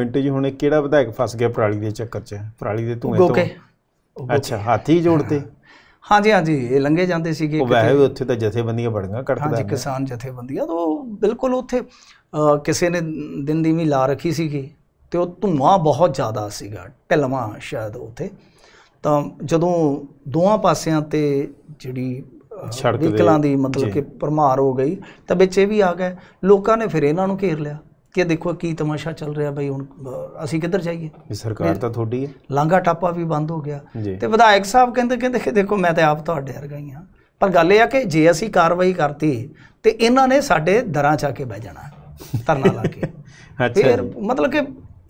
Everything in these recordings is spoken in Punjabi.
ਮਿੰਟ ਜੀ ਹੁਣ ਕਿਹੜਾ ਵਿਧਾਇਕ ਫਸ ਗਿਆ ਪਰਾਲੀ ਦੇ ਚੱਕਰ 'ਚ ਪਰਾਲੀ ਦੇ ਧੂਏ ਤੋਂ ਅੱਛਾ ਹਾਥੀ ਜੋੜਤੇ ਹਾਂਜੀ ਹਾਂਜੀ ਇਹ ਲੰਗੇ ਜਾਂਦੇ ਸੀਗੇ ਉਹ ਵੈਸੇ ਉੱਥੇ ਤਾਂ ਜਥੇਬੰਦੀਆਂ ਬੜੀਆਂ ਕੱਟਦਾ ਹਾਂਜੀ ਕਿਸਾਨ ਜਥੇਬੰਦੀਆਂ ਤੋਂ ਬਿਲਕੁਲ ਉੱਥੇ ਕਿਸੇ ਨੇ ਦਿਨ ਦੀ ਵੀ ਲਾ ਰੱਖੀ ਸੀਗੀ ਤੇ ਉਹ ਧੂਆਂ ਬਹੁਤ ਜ਼ਿਆਦਾ ਸੀਗਾ ਢਲਵਾ ਸ਼ਾਇਦ ਉੱਥੇ ਤਾਂ ਜਦੋਂ ਦੋਹਾਂ ਪਾਸਿਆਂ ਤੇ ਜਿਹੜੀ ਸੜਕ ਦੀ ਮਤਲਬ ਕਿ ਪਰਮਾਰ ਹੋ ਗਈ ਤਾਂ ਵਿੱਚ ਇਹ ਵੀ ਆ ਗਿਆ ਲੋਕਾਂ ਨੇ ਫਿਰ ਇਹਨਾਂ ਨੂੰ ਘੇਰ ਲਿਆ ਕਿ ਦੇਖੋ ਕੀ ਤਮਾਸ਼ਾ ਚੱਲ ਰਿਹਾ ਬਈ ਹੁਣ ਅਸੀਂ ਕਿੱਧਰ ਜਾਈਏ ਸਰਕਾਰ ਤਾਂ ਤੁਹਾਡੀ ਹੈ ਲਾਂਗਾ ਟਾਪਾ ਵੀ ਬੰਦ ਹੋ ਗਿਆ ਤੇ ਵਿਧਾਇਕ ਸਾਹਿਬ ਕਹਿੰਦੇ ਕਹਿੰਦੇ ਕਿ ਦੇਖੋ ਮੈਂ ਤਾਂ ਆਪ ਤੁਹਾਡੇ ਵਰਗਾ ਹੀ ਹਾਂ ਪਰ ਗੱਲ ਇਹ ਆ ਕਿ ਜੇ ਅਸੀਂ ਕਾਰਵਾਈ ਕਰਤੀ ਤੇ ਇਹਨਾਂ ਨੇ ਸਾਡੇ ਦਰਾਂ 'ਚ ਆ ਕੇ ਬਹਿ ਜਾਣਾ ਧਰਨਾ ਲਾ ਕੇ ਅੱਛਾ ਫਿਰ ਮਤਲਬ ਕਿ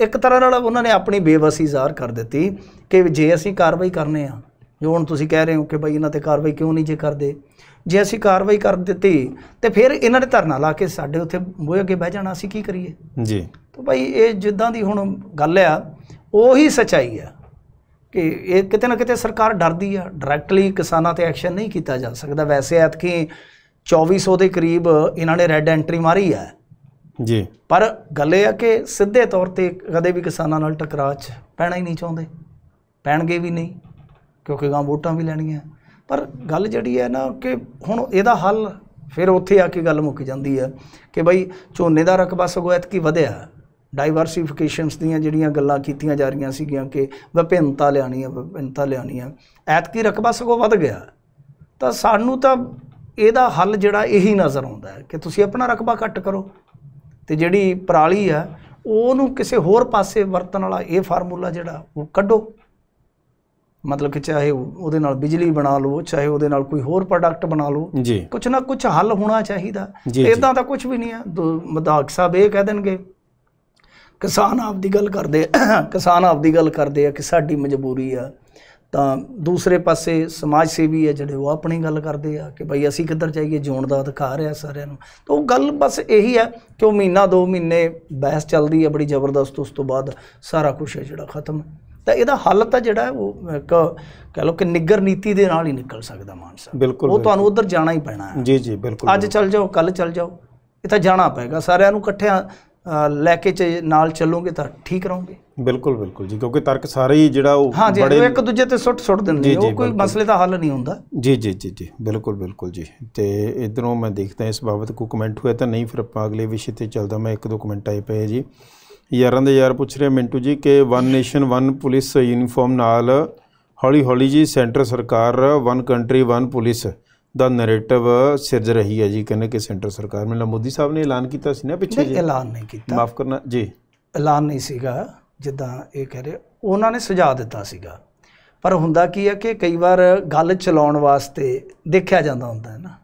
ਇੱਕ ਤਰ੍ਹਾਂ ਨਾਲ ਉਹਨਾਂ ਨੇ ਆਪਣੀ ਬੇਵਸੀ ਜ਼ਾਹਰ ਕਰ ਦਿੱਤੀ ਕਿ ਜੇ ਅਸੀਂ ਕਾਰਵਾਈ ਕਰਨੇ ਆ ਜੋ ਹੁਣ ਤੁਸੀਂ ਕਹਿ ਰਹੇ ਹੋ ਕਿ ਭਾਈ ਇਹਨਾਂ ਤੇ ਕਾਰਵਾਈ ਕਿਉਂ ਨਹੀਂ ਜੇ ਕਰਦੇ ਜੇ ਅਸੀਂ ਕਾਰਵਾਈ ਕਰ ਦਿੱਤੀ ਤੇ ਫਿਰ ਇਹਨਾਂ ਨੇ ਧਰਨਾ ਲਾ ਕੇ ਸਾਡੇ ਉੱਥੇ ਮੋਏ ਅੱਗੇ ਬਹਿ ਜਾਣਾ ਅਸੀਂ ਕੀ ਕਰੀਏ ਜੀ ਤਾਂ ਭਾਈ ਇਹ ਜਿੱਦਾਂ ਦੀ ਹੁਣ ਗੱਲ ਆ ਉਹੀ ਸਚਾਈ ਆ ਕਿ ਇਹ ਕਿਤੇ ਨਾ ਕਿਤੇ ਸਰਕਾਰ ਡਰਦੀ ਆ ਡਾਇਰੈਕਟਲੀ ਕਿਸਾਨਾਂ ਤੇ ਐਕਸ਼ਨ ਨਹੀਂ ਕੀਤਾ ਜਾ ਸਕਦਾ ਵੈਸੇ ਐਤਕੀ 2400 ਦੇ ਕਰੀਬ ਇਹਨਾਂ ਨੇ ਰੈੱਡ ਐਂਟਰੀ ਮਾਰੀ ਆ ਜੀ ਪਰ ਗੱਲ ਇਹ ਆ ਕਿ ਸਿੱਧੇ ਤੌਰ ਤੇ ਕਦੇ ਵੀ ਕਿਸਾਨਾਂ ਨਾਲ ਟਕਰਾਅ ਚ ਪੈਣਾ ਹੀ ਨਹੀਂ ਚਾਹੁੰਦੇ ਪੈਣਗੇ ਵੀ ਨਹੀਂ ਕਿਉਂਕਿ ਗਾਂ ਵੋਟਾਂ ਵੀ ਲੈਣੀਆਂ ਪਰ ਗੱਲ ਜਿਹੜੀ ਹੈ ਨਾ ਕਿ ਹੁਣ ਇਹਦਾ ਹੱਲ ਫਿਰ ਉੱਥੇ ਆ ਕੇ ਗੱਲ ਮੁੱਕ ਜਾਂਦੀ ਹੈ ਕਿ ਬਈ ਝੋਨੇ ਦਾ ਰਕਬਾ ਸਗੋਂ ਐਤਕੀ ਵਧਿਆ ਡਾਈਵਰਸਿਫਿਕੇਸ਼ਨਸ ਦੀਆਂ ਜਿਹੜੀਆਂ ਗੱਲਾਂ ਕੀਤੀਆਂ ਜਾ ਰਹੀਆਂ ਸੀਗੀਆਂ ਕਿ ਵਿਭਿੰਨਤਾ ਲਿਆਣੀ ਹੈ ਵਿਭਿੰਨਤਾ ਲਿਆਣੀ ਹੈ ਐਤਕੀ ਰਕਬਾ ਸਗੋਂ ਵਧ ਗਿਆ ਤਾਂ ਸਾਨੂੰ ਤਾਂ ਇਹਦਾ ਹੱਲ ਜਿਹੜਾ ਇਹੀ ਨਜ਼ਰ ਆਉਂਦਾ ਹੈ ਕਿ ਤੁਸੀਂ ਆਪਣਾ ਰਕਬਾ ਘੱਟ ਕਰੋ ਤੇ ਜਿਹੜੀ ਪਰਾਲੀ ਆ ਉਹਨੂੰ ਕਿਸੇ ਹੋਰ ਪਾਸੇ ਵਰਤਣ ਵਾਲਾ ਇਹ ਫਾਰਮੂਲਾ ਜਿਹੜਾ ਉਹ ਕੱਢੋ ਮਤਲਬ ਕਿ ਚਾਹੇ ਉਹਦੇ ਨਾਲ ਬਿਜਲੀ ਬਣਾ ਲਓ ਚਾਹੇ ਉਹਦੇ ਨਾਲ ਕੋਈ ਹੋਰ ਪ੍ਰੋਡਕਟ ਬਣਾ ਲਓ ਕੁਛ ਨਾ ਕੁਛ ਹੱਲ ਹੋਣਾ ਚਾਹੀਦਾ ਇਦਾਂ ਦਾ ਕੁਛ ਵੀ ਨਹੀਂ ਹੈ ਮਦਾਕ ਸਾਹਿਬ ਇਹ ਕਹਿ ਦੇਣਗੇ ਕਿਸਾਨ ਆਪਦੀ ਗੱਲ ਕਰਦੇ ਕਿਸਾਨ ਆਪਦੀ ਗੱਲ ਕਰਦੇ ਆ ਕਿ ਸਾਡੀ ਮਜਬੂਰੀ ਆ ਤਾਂ ਦੂਸਰੇ ਪਾਸੇ ਸਮਾਜ ਸੇਵੀ ਆ ਜਿਹੜੇ ਉਹ ਆਪਣੀ ਗੱਲ ਕਰਦੇ ਆ ਕਿ ਭਾਈ ਅਸੀਂ ਕਿੱਧਰ ਜਾਈਏ ਜਿਉਣ ਦਾ ਅਧਿਕਾਰ ਆ ਸਾਰਿਆਂ ਨੂੰ ਤਾਂ ਉਹ ਗੱਲ ਬਸ ਇਹੀ ਆ ਕਿ ਉਹ ਮਹੀਨਾ ਦੋ ਮਹੀਨੇ ਬਹਿਸ ਚੱਲਦੀ ਆ ਬੜੀ ਜ਼ਬਰਦਸਤ ਉਸ ਤੋਂ ਬਾਅਦ ਸਾਰਾ ਕੁਝ ਜਿਹੜਾ ਖਤਮ ਤਾਂ ਇਹਦਾ ਹੱਲ ਤਾਂ ਜਿਹੜਾ ਉਹ ਇੱਕ ਕਹ ਲਓ ਕਿ ਨਿੱਗਰ ਨੀਤੀ ਦੇ ਨਾਲ ਹੀ ਨਿਕਲ ਸਕਦਾ ਮਾਨ ਸਾਹਿਬ ਬਿਲਕੁਲ ਉਹ ਤੁਹਾਨੂੰ ਉਧਰ ਜਾਣਾ ਹੀ ਪੈਣਾ ਹੈ ਜੀ ਜੀ ਬਿਲਕੁਲ ਅੱਜ ਚੱਲ ਜਾਓ ਕੱਲ ਚੱਲ ਜਾਓ ਇਹ ਤਾਂ ਜਾਣਾ ਪਏਗਾ ਸਾਰਿਆਂ ਨੂੰ ਇਕੱਠਿਆਂ ਲੈ ਕੇ ਨਾਲ ਚੱਲੋਗੇ ਤਾਂ ਠੀਕ ਰਹੋਗੇ ਬਿਲਕੁਲ ਬਿਲਕੁਲ ਜੀ ਕਿਉਂਕਿ ਤਰਕ ਸਾਰੇ ਹੀ ਜਿਹੜਾ ਉਹ ਬੜੇ ਇੱਕ ਦੂਜੇ ਤੇ ਸੁੱਟ ਸੁੱਟ ਦਿੰਦੇ ਉਹ ਕੋਈ ਮਸਲੇ ਦਾ ਹੱਲ ਨਹੀਂ ਹੁੰਦਾ ਜੀ ਜੀ ਜੀ ਜੀ ਬਿਲਕੁਲ ਬਿਲਕੁਲ ਜੀ ਤੇ ਇਧਰੋਂ ਮੈਂ ਦੇਖਦਾ ਇਸ ਬਾਬਤ ਕੋਈ ਕਮੈਂਟ ਹੋਇਆ ਤਾਂ ਨਹੀਂ ਫਿਰ ਆਪਾਂ ਅਗਲੇ ਵਿਸ਼ੇ ਤੇ ਚੱਲਦਾ ਮੈਂ ਇੱਕ ਦੋ ਕਮੈਂਟ ਆਏ ਪਏ ਜੀ ਯਾਰਾਂ ਦੇ ਯਾਰ ਪੁੱਛ ਰਿਹਾ ਮਿੰਟੂ ਜੀ ਕਿ one nation one police uniform ਨਾਲ ਹੌਲੀ ਹੌਲੀ ਜੀ ਸੈਂਟਰ ਸਰਕਾਰ ਵਨ ਕੰਟਰੀ ਵਨ ਪੁਲਿਸ ਦਾ ਨੈਰੇਟਿਵ ਸਿਰਜ ਰਹੀ ਹੈ ਜੀ ਕਹਿੰਦੇ ਕਿ ਸੈਂਟਰ ਸਰਕਾਰ ਮੇਲਾ ਮੋਦੀ ਸਾਹਿਬ ਨੇ ਐਲਾਨ ਕੀਤਾ ਸੀ ਨਾ ਪਿੱਛੇ ਜੀ ਐਲਾਨ ਨਹੀਂ ਕੀਤਾ ਮਾਫ ਕਰਨਾ ਜੀ ਐਲਾਨ ਨਹੀਂ ਸੀਗਾ ਜਿੱਦਾਂ ਇਹ ਕਹਿ ਰਹੇ ਉਹਨਾਂ ਨੇ ਸੁਝਾ ਦਿੱਤਾ ਸੀਗਾ ਪਰ ਹੁੰਦਾ ਕੀ ਹੈ ਕਿ ਕਈ ਵਾਰ ਗੱਲ ਚਲਾਉਣ ਵਾਸਤੇ ਦੇਖਿਆ ਜਾਂਦਾ ਹੁੰਦਾ ਹੈ ਨਾ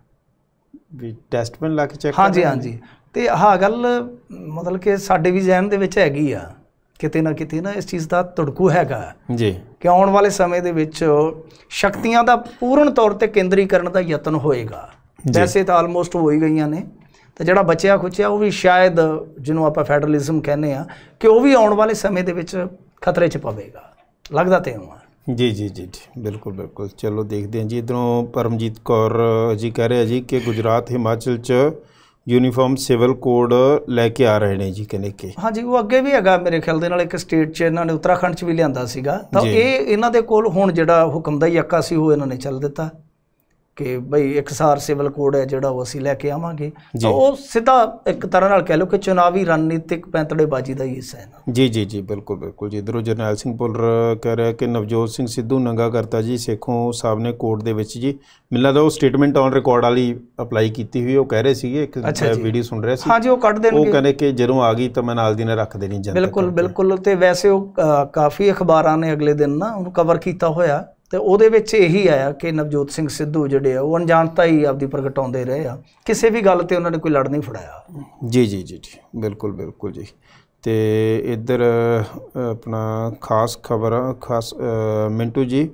ਵੀ ਟੈਸਟ ਪੈਨ ਲਾ ਕੇ ਚੈੱਕ ਹਾਂਜੀ ਹਾਂਜੀ ਤੇ ਆਹ ਗੱਲ ਮਤਲਬ ਕਿ ਸਾਡੇ ਵੀ ਜ਼ਹਿਨ ਦੇ ਵਿੱਚ ਹੈਗੀ ਆ ਕਿਤੇ ਨਾ ਕਿਤੇ ਨਾ ਇਸ ਚੀਜ਼ ਦਾ ਟੜਕੂ ਹੈਗਾ ਜੀ ਕਿ ਆਉਣ ਵਾਲੇ ਸਮੇਂ ਦੇ ਵਿੱਚ ਸ਼ਕਤੀਆਂ ਦਾ ਪੂਰਨ ਤੌਰ ਤੇ ਕੇਂਦਰੀਕਰਨ ਦਾ ਯਤਨ ਹੋਏਗਾ ਵੈਸੇ ਤਾਂ ਆਲਮੋਸਟ ਹੋ ਹੀ ਗਈਆਂ ਨੇ ਤੇ ਜਿਹੜਾ ਬਚਿਆ ਖੁਚਿਆ ਉਹ ਵੀ ਸ਼ਾਇਦ ਜਿਹਨੂੰ ਆਪਾਂ ਫੈਡਰਲਿਜ਼ਮ ਕਹਿੰਦੇ ਆ ਕਿ ਉਹ ਵੀ ਆਉਣ ਵਾਲੇ ਸਮੇਂ ਦੇ ਵਿੱਚ ਖਤਰੇ 'ਚ ਪਵੇਗਾ ਲੱਗਦਾ ਤੇ ਹਾਂ ਜੀ ਜੀ ਜੀ ਬਿਲਕੁਲ ਬਿਲਕੁਲ ਚਲੋ ਦੇਖਦੇ ਹਾਂ ਜੀ ਇਧਰੋਂ ਪਰਮਜੀਤ ਕੌਰ ਜੀ ਕਹਿ ਰਹੇ ਆ ਜੀ ਕਿ ਗੁਜਰਾਤ ਹਿਮਾਚਲ 'ਚ ਯੂਨੀਫਾਰਮ ਸਿਵਲ ਕੋਡ ਲੈ ਕੇ ਆ ਰਹੇ ਨੇ ਜੀ ਕਹਿੰਦੇ ਕਿ ਹਾਂਜੀ ਉਹ ਅੱਗੇ ਵੀ ਹੈਗਾ ਮੇਰੇ ਖਿਆਲ ਦੇ ਨਾਲ ਇੱਕ ਸਟੇਟ 'ਚ ਇਹਨਾਂ ਨੇ ਉੱਤਰਾਖੰਡ 'ਚ ਵੀ ਲਿਆਂਦਾ ਸੀਗਾ ਤਾਂ ਇਹ ਇਹਨਾਂ ਦੇ ਕੋਲ ਹੁਣ ਜਿਹੜਾ ਹੁਕਮ ਦਾ ਯੱਕਾ ਸੀ ਉਹ ਇਹਨਾਂ ਨੇ ਚੱਲ ਦਿੱਤਾ ਕਿ ਭਈ ਇਕਸਾਰ ਸਿਵਲ ਕੋਡ ਹੈ ਜਿਹੜਾ ਉਹ ਅਸੀਂ ਲੈ ਕੇ ਆਵਾਂਗੇ ਤਾਂ ਉਹ ਸਿੱਧਾ ਇੱਕ ਤਰ੍ਹਾਂ ਨਾਲ ਕਹਿ ਲਓ ਕਿ ਚੋਣਾਵੀ ਰਣਨੀਤਿਕ ਪੈਂਤੜੇਬਾਜ਼ੀ ਦਾ ਹੀ ਹਿੱਸਾ ਹੈ ਜੀ ਜੀ ਜੀ ਬਿਲਕੁਲ ਬਿਲਕੁਲ ਜੀ ਇਧਰੋਂ ਜਰਨੈਲ ਸਿੰਘ ਪੁੱਲਰ ਕਹਿ ਰਿਹਾ ਕਿ ਨਵਜੋਤ ਸਿੰਘ ਸਿੱਧੂ ਨੰਗਾ ਕਰਤਾ ਜੀ ਸੇਖੋਂ ਸਾਹਿਬ ਨੇ ਕੋਰਟ ਦੇ ਵਿੱਚ ਜੀ ਮਿਲਦਾ ਉਹ ਸਟੇਟਮੈਂਟ ਔਨ ਰਿਕਾਰਡ ਵਾਲੀ ਅਪਲਾਈ ਕੀਤੀ ਹੋਈ ਉਹ ਕਹਿ ਰਹੇ ਸੀਗੇ ਇੱਕ ਵੀਡੀਓ ਸੁਣ ਰਿਹਾ ਸੀ ਹਾਂ ਜੀ ਉਹ ਕੱਢ ਦੇਣਗੇ ਉਹ ਕਹਿੰਦੇ ਕਿ ਜਦੋਂ ਆ ਗਈ ਤਾਂ ਮੈਂ ਨਾਲ ਦੀ ਨਾਲ ਰੱਖ ਦੇਣੀ ਜਨਤਾ ਬਿਲਕੁਲ ਬਿਲਕੁਲ ਤੇ ਵੈਸੇ ਉਹ ਕਾਫੀ ਅਖਬਾਰਾਂ ਨੇ ਅਗਲੇ ਦਿਨ ਨਾ ਉਹਨੂੰ ਕਵਰ ਕੀਤਾ ਹੋਇਆ ਤੇ ਉਹਦੇ ਵਿੱਚ ਇਹੀ ਆਇਆ ਕਿ ਨਵਜੋਤ ਸਿੰਘ ਸਿੱਧੂ ਜਿਹੜੇ ਆ ਉਹ ਅਣਜਾਣਤਾ ਹੀ ਆਪਦੀ ਪ੍ਰਗਟਾਉਂਦੇ ਰਹੇ ਆ ਕਿਸੇ ਵੀ ਗੱਲ ਤੇ ਉਹਨਾਂ ਨੇ ਕੋਈ ਲੜ ਨਹੀਂ ਫੜਾਇਆ ਜੀ ਜੀ ਜੀ ਜੀ ਬਿਲਕੁਲ ਬਿਲਕੁਲ ਜੀ ਤੇ ਇੱਧਰ ਆਪਣਾ ਖਾਸ ਖਬਰ ਖਾਸ ਮਿੰਟੂ ਜੀ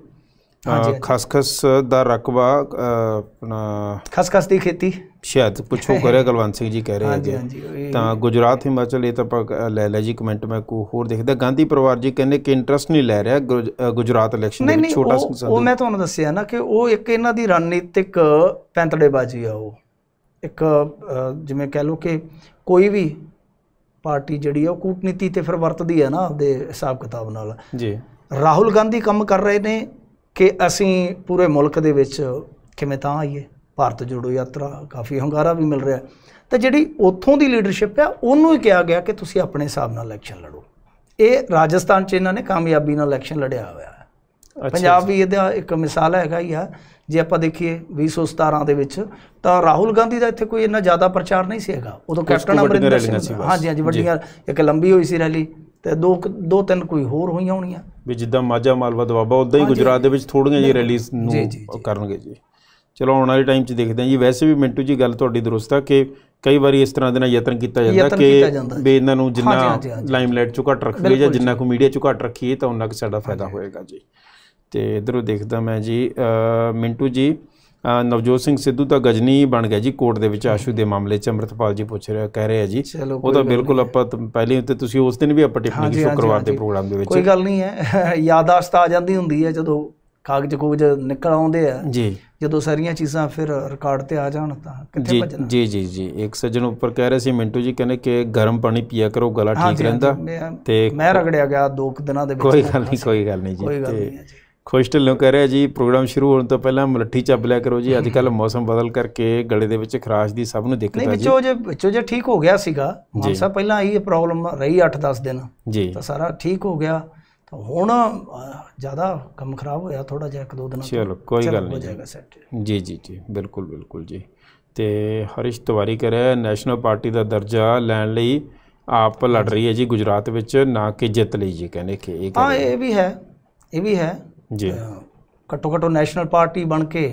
ਖਸਖਸ ਦਾ ਰਕਬਾ ਆਪਣਾ ਖਸਖਸ ਦੀ ਖੇਤੀ ਸ਼ਾਇਦ ਪੁੱਛੋ ਕਰਿਆ ਗਲਵੰਤ ਸਿੰਘ ਜੀ ਕਹਿ ਰਹੇ ਜੀ ਤਾਂ ਗੁਜਰਾਤ ਹਿਮਾਚਲ ਇਹ ਤਾਂ ਲੈ ਲੈ ਜੀ ਕਮੈਂਟ ਮੈਂ ਕੋ ਹੋਰ ਦੇਖਦਾ ਗਾਂਧੀ ਪਰਿਵਾਰ ਜੀ ਕਹਿੰਦੇ ਕਿ ਇੰਟਰਸਟ ਨਹੀਂ ਲੈ ਰਿਹਾ ਗੁਜਰਾਤ ਇਲੈਕਸ਼ਨ ਦੇ ਵਿੱਚ ਛੋਟਾ ਸੰਸਦ ਉਹ ਮੈਂ ਤੁਹਾਨੂੰ ਦੱਸਿਆ ਨਾ ਕਿ ਉਹ ਇੱਕ ਇਹਨਾਂ ਦੀ ਰਣਨੀਤਿਕ ਪੈਂਤੜੇਬਾਜ਼ੀ ਆ ਉਹ ਇੱਕ ਜਿਵੇਂ ਕਹਿ ਲਓ ਕਿ ਕੋਈ ਵੀ ਪਾਰਟੀ ਜਿਹੜੀ ਆ ਉਹ ਕੂਟਨੀਤੀ ਤੇ ਫਿਰ ਵਰਤਦੀ ਆ ਨਾ ਆਪਦੇ ਹਿਸਾਬ ਕਿਤਾਬ ਨਾਲ ਜੀ ਰਾਹੁਲ ਗਾਂਧੀ ਕੰਮ ਕਰ ਰਹੇ ਨੇ ਕਿ ਅਸੀਂ ਪੂਰੇ ਮੁਲਕ ਦੇ ਵਿੱਚ ਕਿਵੇਂ ਤਾਂ ਆਈਏ ਭਾਰਤ ਜੋੜੋ ਯਾਤਰਾ ਕਾਫੀ ਹੰਗਾਰਾ ਵੀ ਮਿਲ ਰਿਹਾ ਤਾਂ ਜਿਹੜੀ ਉੱਥੋਂ ਦੀ ਲੀਡਰਸ਼ਿਪ ਆ ਉਹਨੂੰ ਹੀ ਕਿਹਾ ਗਿਆ ਕਿ ਤੁਸੀਂ ਆਪਣੇ ਹਿਸਾਬ ਨਾਲ ਇਲੈਕਸ਼ਨ ਲੜੋ ਇਹ ਰਾਜਸਥਾਨ 'ਚ ਇਹਨਾਂ ਨੇ ਕਾਮਯਾਬੀ ਨਾਲ ਇਲੈਕਸ਼ਨ ਲੜਿਆ ਹੋਇਆ ਹੈ ਪੰਜਾਬ ਵੀ ਇਹਦਾ ਇੱਕ ਮਿਸਾਲ ਹੈਗਾ ਹੀ ਆ ਜੇ ਆਪਾਂ ਦੇਖੀਏ 2017 ਦੇ ਵਿੱਚ ਤਾਂ ਰਾਹੁਲ ਗਾਂਧੀ ਦਾ ਇੱਥੇ ਕੋਈ ਇੰਨਾ ਜ਼ਿਆਦਾ ਪ੍ਰਚਾਰ ਨਹੀਂ ਸੀ ਹੈਗਾ ਉਦੋਂ ਕੈਪਟਨ ਅਮਰਿੰਦਰ ਸਿੰਘ ਹਾਂਜੀ ਹਾਂਜੀ ਵੱਡੀਆਂ ਇੱਕ ਲੰਬੀ ਹੋਈ ਸੀ ਰੈਲੀ ਤੇ ਦੋ ਦੋ ਤਿੰਨ ਕੋਈ ਹੋਰ ਹੋਈਆਂ ਹੋਣੀਆਂ ਵੀ ਜਿੱਦਾਂ ਮਾਝਾ ਮਾਲਵਾ ਦਵਾਬਾ ਉਦਾਂ ਹੀ ਗੁਜਰਾਤ ਦੇ ਵਿੱਚ ਥੋੜੀਆਂ ਜਿਹੀ ਰੈਲੀਜ਼ ਨੂੰ ਕਰਨਗੇ ਜੀ ਚਲੋ ਆਉਣ ਵਾਲੇ ਟਾਈਮ 'ਚ ਦੇਖਦੇ ਹਾਂ ਜੀ ਵੈਸੇ ਵੀ ਮਿੰਟੂ ਜੀ ਗੱਲ ਤੁਹਾਡੀ ਦਰੁਸਤ ਆ ਕਿ ਕਈ ਵਾਰੀ ਇਸ ਤਰ੍ਹਾਂ ਦੇ ਨਾਲ ਯਤਨ ਕੀਤਾ ਜਾਂਦਾ ਕਿ ਵੀ ਇਹਨਾਂ ਨੂੰ ਜਿੰਨਾ ਲਾਈਮਲਾਈਟ 'ਚੋਂ ਘੱਟ ਰੱਖੀਏ ਜਾਂ ਜਿੰਨਾ ਕੋ ਮੀਡੀਆ 'ਚੋਂ ਘੱਟ ਰੱਖੀਏ ਤਾਂ ਉਹਨਾਂ ਕੁ ਸਾਡਾ ਫਾਇਦਾ ਹੋਏਗਾ ਜੀ ਤੇ ਇਧਰੋਂ ਦੇਖਦਾ ਮੈਂ ਜੀ ਮਿੰਟੂ ਜੀ ਨਵਜੋਤ ਸਿੰਘ ਸਿੱਧੂ ਤਾਂ ਗਜਨੀ ਬਣ ਗਿਆ ਜੀ ਕੋਰਟ ਦੇ ਵਿੱਚ ਆਸ਼ੂ ਦੇ ਮਾਮਲੇ 'ਚ ਅਮਰਤਪਾਲ ਜੀ ਪੁੱਛ ਰਿਹਾ ਕਹਿ ਰਿਹਾ ਜੀ ਉਹ ਤਾਂ ਬਿਲਕੁਲ ਆਪਾਂ ਪਹਿਲੇ ਉੱਤੇ ਤੁਸੀਂ ਉਸ ਦਿਨ ਵੀ ਆਪਾਂ ਟਿੱਪਣੀ ਕੀ ਸ਼ੁੱਕਰਵਾਰ ਦੇ ਪ੍ਰੋਗਰਾਮ ਦੇ ਵਿੱਚ ਕੋਈ ਗੱਲ ਨਹੀਂ ਹੈ ਯਾਦਾਸ਼ਤ ਆ ਜਾਂਦੀ ਹੁੰਦੀ ਹੈ ਜਦੋਂ ਕਾਗਜ਼ ਕੁਝ ਨਿਕਲ ਆਉਂਦੇ ਆ ਜੀ ਜਦੋਂ ਸਾਰੀਆਂ ਚੀਜ਼ਾਂ ਫਿਰ ਰਿਕਾਰਡ ਤੇ ਆ ਜਾਣ ਤਾਂ ਕਿੱਥੇ ਭੱਜਣਾ ਜੀ ਜੀ ਜੀ ਇੱਕ ਸੱਜਣ ਉੱਪਰ ਕਹਿ ਰਹੇ ਸੀ ਮਿੰਟੂ ਜੀ ਕਹਿੰਦੇ ਕਿ ਗਰਮ ਪਾਣੀ ਪੀਆ ਕਰੋ ਗਲਾ ਠੀਕ ਰਹਿੰਦਾ ਤੇ ਮੈਂ ਰਗੜਿਆ ਗਿਆ ਦੋ ਦਿਨਾਂ ਦੇ ਵਿੱਚ ਕੋਈ ਗੱਲ ਨਹੀਂ ਕੋਈ ਗੱਲ ਨਹੀਂ ਜੀ ਕੋਈ ਗੱਲ ਨਹੀਂ ਜੀ ਖੁਸ਼ ਢਿੱਲੋਂ ਕਹਿ ਰਿਹਾ ਜੀ ਪ੍ਰੋਗਰਾਮ ਸ਼ੁਰੂ ਹੋਣ ਤੋਂ ਪਹਿਲਾਂ ਮਲੱਠੀ ਚੱਬ ਲਿਆ ਕਰੋ ਜੀ ਅੱਜ ਕੱਲ ਮੌਸਮ ਬਦਲ ਕਰਕੇ ਗਲੇ ਦੇ ਵਿੱਚ ਖਰਾਸ਼ ਦੀ ਸਭ ਨੂੰ ਦਿੱਕਤ ਆ ਜੀ ਨਹੀਂ ਵਿੱਚੋਂ ਜੇ ਵਿੱਚੋਂ ਜੇ ਠੀਕ ਹੋ ਗਿਆ ਸੀਗਾ ਮਾਨਸਾ ਪਹਿਲਾਂ ਇਹ ਪ੍ਰੋਬਲਮ ਰਹੀ 8-10 ਦਿਨ ਜੀ ਤਾਂ ਸਾਰਾ ਠੀਕ ਹੋ ਗਿਆ ਤਾਂ ਹੁਣ ਜ਼ਿਆਦਾ ਕੰਮ ਖਰਾਬ ਹੋਇਆ ਥੋੜਾ ਜਿਹਾ ਇੱਕ ਦੋ ਦਿਨਾਂ ਚਲੋ ਕੋਈ ਗੱਲ ਨਹੀਂ ਜੀ ਜੀ ਜੀ ਬਿਲਕੁਲ ਬਿਲਕੁਲ ਜੀ ਤੇ ਹਰਿਸ਼ ਤਵਾਰੀ ਕਰ ਰਿਹਾ ਨੈਸ਼ਨਲ ਪਾਰਟੀ ਦਾ ਦਰਜਾ ਲੈਣ ਲਈ ਆਪ ਲੜ ਰਹੀ ਹੈ ਜੀ ਗੁਜਰਾਤ ਵਿੱਚ ਨਾ ਕਿ ਜਿੱਤ ਲਈ ਜੀ ਕਹਿੰਦੇ ਕਿ ਇਹ ਹਾਂ ਇਹ ਵੀ ਹੈ ਇਹ ਵੀ ਹੈ ਜੀ ਘੱਟੋ ਘੱਟ ਨੈਸ਼ਨਲ ਪਾਰਟੀ ਬਣ ਕੇ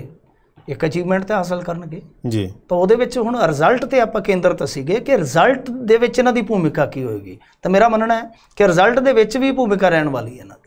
ਇੱਕ ਅਚੀਵਮੈਂਟ ਤੇ ਹਾਸਲ ਕਰਨਗੇ ਜੀ ਤਾਂ ਉਹਦੇ ਵਿੱਚ ਹੁਣ ਰਿਜ਼ਲਟ ਤੇ ਆਪਾਂ ਕੇਂਦਰਤ ਸੀਗੇ ਕਿ ਰਿਜ਼ਲਟ ਦੇ ਵਿੱਚ ਇਹਨਾਂ ਦੀ ਭੂਮਿਕਾ ਕੀ ਹੋਏਗੀ ਤਾਂ ਮੇਰਾ ਮੰਨਣਾ ਹੈ ਕਿ ਰਿਜ਼ਲਟ ਦੇ ਵਿੱਚ ਵੀ ਭੂਮਿਕਾ ਰਹਿਣ ਵਾਲੀ ਹੈ ਇਹਨਾਂ